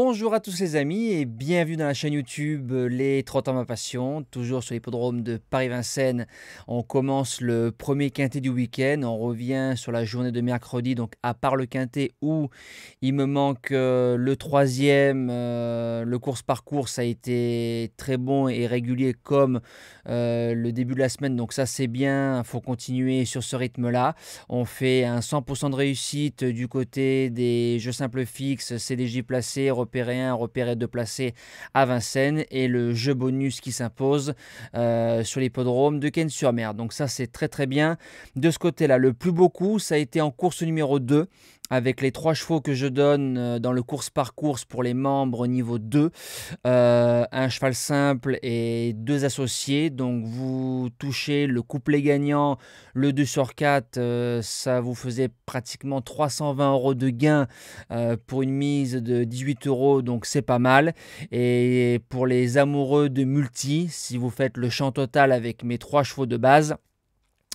Bonjour à tous les amis et bienvenue dans la chaîne YouTube euh, Les 30 ans ma passion, toujours sur l'hippodrome de Paris-Vincennes. On commence le premier quintet du week-end, on revient sur la journée de mercredi, donc à part le quintet où il me manque euh, le troisième, euh, le course par course a été très bon et régulier comme le début de la semaine, donc ça c'est bien, faut continuer sur ce rythme-là. On fait un 100% de réussite du côté des jeux simples fixes, CDJ placés, repéré 1, repéré 2 placé à Vincennes et le jeu bonus qui s'impose euh, sur l'hippodrome de Ken-sur-Mer. Donc ça c'est très très bien. De ce côté-là, le plus beau coup, ça a été en course numéro 2 avec les trois chevaux que je donne euh, dans le course par course pour les membres niveau 2, euh, un cheval simple et deux associés. Donc vous touchez le couplet gagnant, le 2 sur 4, euh, ça vous faisait pratiquement 320 euros de gain pour une mise de 18 euros, donc c'est pas mal. Et pour les amoureux de multi, si vous faites le champ total avec mes trois chevaux de base,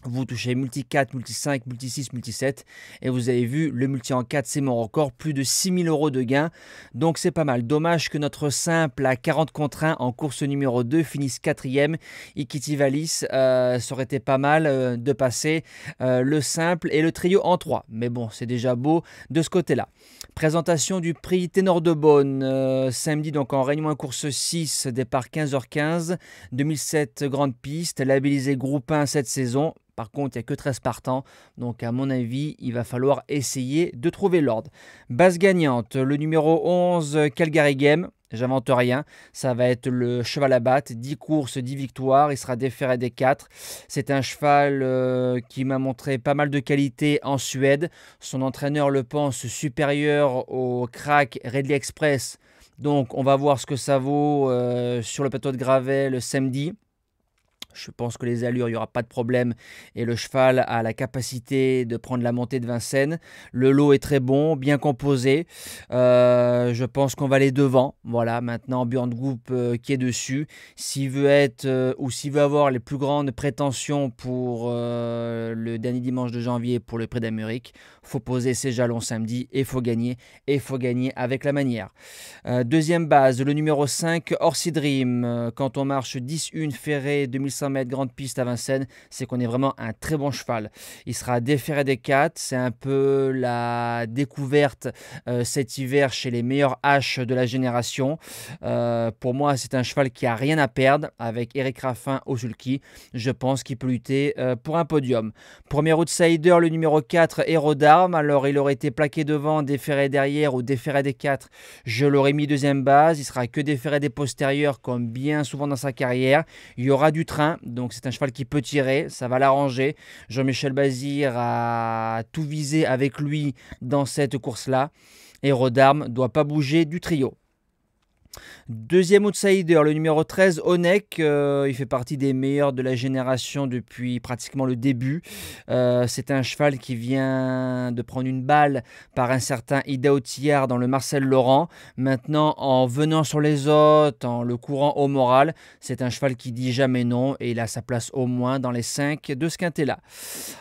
vous touchez multi 4, multi 5, multi 6, multi 7. Et vous avez vu, le multi en 4, c'est mon record, plus de 6000 euros de gain. Donc c'est pas mal. Dommage que notre simple à 40 contre 1 en course numéro 2 finisse 4 quatrième. Ikiti Valis, euh, ça aurait été pas mal euh, de passer euh, le simple et le trio en 3. Mais bon, c'est déjà beau de ce côté-là. Présentation du prix Ténor de Bonne. samedi donc en Réunion en course 6, départ 15h15, 2007 grande piste, labellisé groupe 1 cette saison par contre, il n'y a que 13 partants, donc à mon avis, il va falloir essayer de trouver l'ordre. Base gagnante, le numéro 11, Calgary Game. J'invente rien, ça va être le cheval à battre, 10 courses, 10 victoires, il sera déféré des 4. C'est un cheval euh, qui m'a montré pas mal de qualité en Suède. Son entraîneur le pense supérieur au crack Redley Express. Donc on va voir ce que ça vaut euh, sur le plateau de Gravet le samedi. Je pense que les allures, il n'y aura pas de problème. Et le cheval a la capacité de prendre la montée de Vincennes. Le lot est très bon, bien composé. Euh, je pense qu'on va aller devant. Voilà, maintenant, Björn Group euh, qui est dessus. S'il veut être euh, ou s'il veut avoir les plus grandes prétentions pour le dernier dimanche de janvier pour le Prix d'Amérique, faut poser ses jalons samedi et faut gagner. Et faut gagner avec la manière. deuxième base, le numéro 5, Orsi Dream. Quand on marche 10-1 ferré 2005 mètres, grande piste à Vincennes, c'est qu'on est vraiment un très bon cheval. Il sera déféré des 4, c'est un peu la découverte euh, cet hiver chez les meilleurs haches de la génération. Euh, pour moi, c'est un cheval qui a rien à perdre avec Eric Raffin au sulky. Je pense qu'il peut lutter euh, pour un podium. Premier outsider, le numéro 4, Héros d'Armes. Alors, il aurait été plaqué devant, déféré derrière ou déféré des 4. Je l'aurais mis deuxième base. Il sera que déféré des postérieurs, comme bien souvent dans sa carrière. Il y aura du train donc c'est un cheval qui peut tirer, ça va l'arranger. Jean-Michel Bazir a tout visé avec lui dans cette course-là. Et Rodarme doit pas bouger du trio. Deuxième outsider, le numéro 13, Onek. Euh, il fait partie des meilleurs de la génération depuis pratiquement le début. Euh, c'est un cheval qui vient de prendre une balle par un certain Ida Tillard dans le Marcel Laurent. Maintenant, en venant sur les autres, en le courant au moral, c'est un cheval qui dit jamais non et il a sa place au moins dans les 5 de ce quintet-là.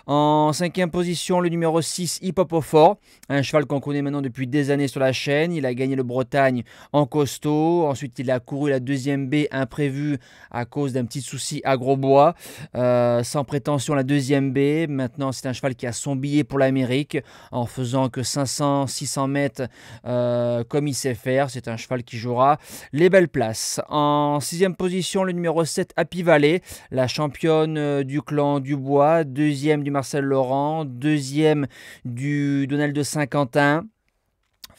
En cinquième position, le numéro 6, Hip Hop Fort. Un cheval qu'on connaît maintenant depuis des années sur la chaîne. Il a gagné le Bretagne en costaud. Ensuite, Ensuite, il a couru la deuxième baie imprévue à cause d'un petit souci à gros bois. Euh, sans prétention, la deuxième baie. Maintenant, c'est un cheval qui a son billet pour l'Amérique en faisant que 500, 600 mètres euh, comme il sait faire. C'est un cheval qui jouera les belles places. En sixième position, le numéro 7, Happy Valley, la championne euh, du clan Dubois, deuxième du Marcel Laurent, deuxième du Donald de Saint-Quentin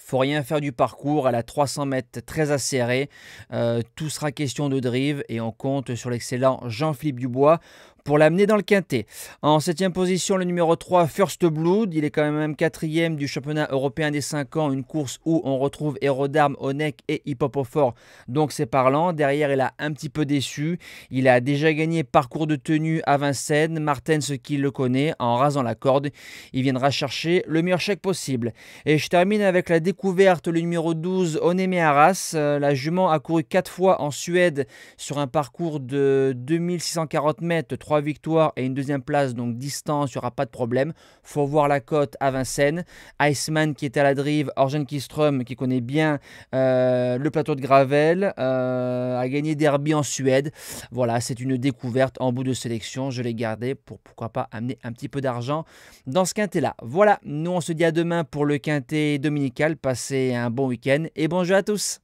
faut rien faire du parcours, elle a 300 mètres très acérée, euh, tout sera question de drive et on compte sur l'excellent Jean-Philippe Dubois pour l'amener dans le quintet. En septième position, le numéro 3, First Blood. Il est quand même quatrième du championnat européen des 5 ans, une course où on retrouve Héros d'Armes, Onek et fort Donc c'est parlant. Derrière, il a un petit peu déçu. Il a déjà gagné parcours de tenue à Vincennes. ce qui le connaît, en rasant la corde, il viendra chercher le meilleur chèque possible. Et je termine avec la découverte, le numéro 12, Onemé Arras. Euh, la jument a couru 4 fois en Suède sur un parcours de 2640 mètres, victoire victoires et une deuxième place, donc distance, il n'y aura pas de problème. Faut voir la cote à Vincennes. Iceman qui est à la drive, Orgen Kistrom qui connaît bien euh, le plateau de Gravel, euh, a gagné Derby en Suède. Voilà, c'est une découverte en bout de sélection. Je l'ai gardé pour pourquoi pas amener un petit peu d'argent dans ce quintet-là. Voilà, nous on se dit à demain pour le quintet dominical. Passez un bon week-end et bon jeu à tous.